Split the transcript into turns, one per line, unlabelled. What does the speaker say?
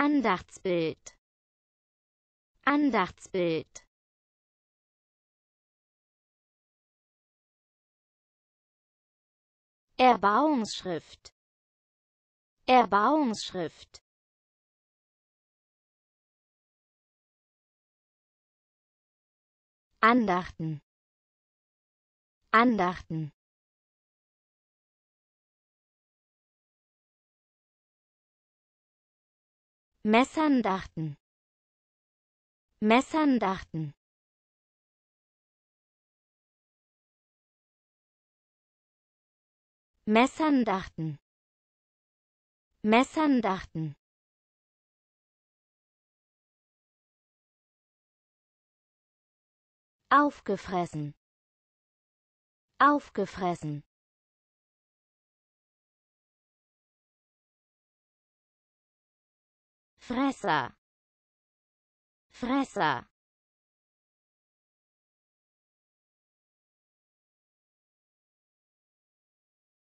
Andachtsbild Andachtsbild Erbauungsschrift Erbauungsschrift Andachten Andachten Messern Messern dachten. dachten. Messern dachten. Messern dachten. Aufgefressen Aufgefressen Fresser. Fresser.